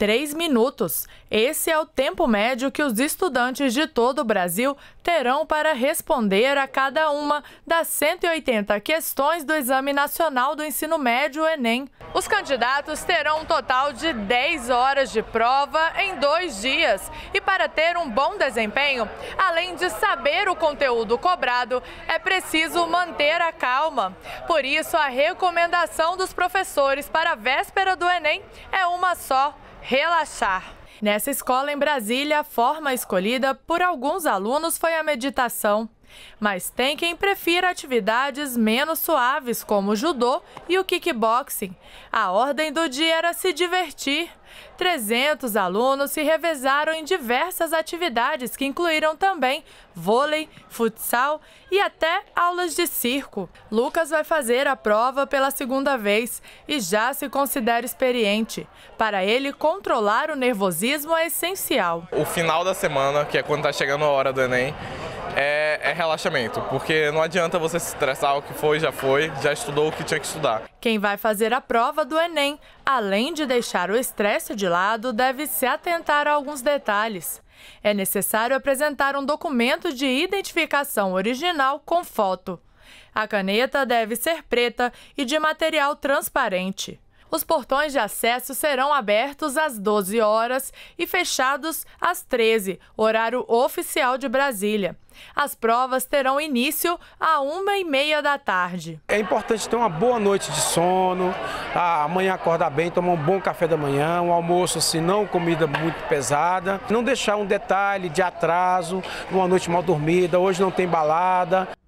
3 minutos. Esse é o tempo médio que os estudantes de todo o Brasil terão para responder a cada uma das 180 questões do Exame Nacional do Ensino Médio Enem. Os candidatos terão um total de 10 horas de prova em dois dias. E para ter um bom desempenho, além de saber o conteúdo cobrado, é preciso manter a calma. Por isso, a recomendação dos professores para a véspera do Enem é uma só relaxar. Nessa escola em Brasília, a forma escolhida por alguns alunos foi a meditação. Mas tem quem prefira atividades menos suaves, como o judô e o kickboxing. A ordem do dia era se divertir. 300 alunos se revezaram em diversas atividades que incluíram também vôlei, futsal e até aulas de circo. Lucas vai fazer a prova pela segunda vez e já se considera experiente. Para ele, controlar o nervosismo é essencial. O final da semana, que é quando está chegando a hora do Enem, é, é relaxamento, porque não adianta você se estressar, o que foi já foi, já estudou o que tinha que estudar. Quem vai fazer a prova do Enem, além de deixar o estresse de lado, deve se atentar a alguns detalhes. É necessário apresentar um documento de identificação original com foto. A caneta deve ser preta e de material transparente. Os portões de acesso serão abertos às 12 horas e fechados às 13, horário oficial de Brasília. As provas terão início à uma e meia da tarde. É importante ter uma boa noite de sono, amanhã acordar bem, tomar um bom café da manhã, um almoço, se assim, não comida muito pesada, não deixar um detalhe de atraso, uma noite mal dormida, hoje não tem balada.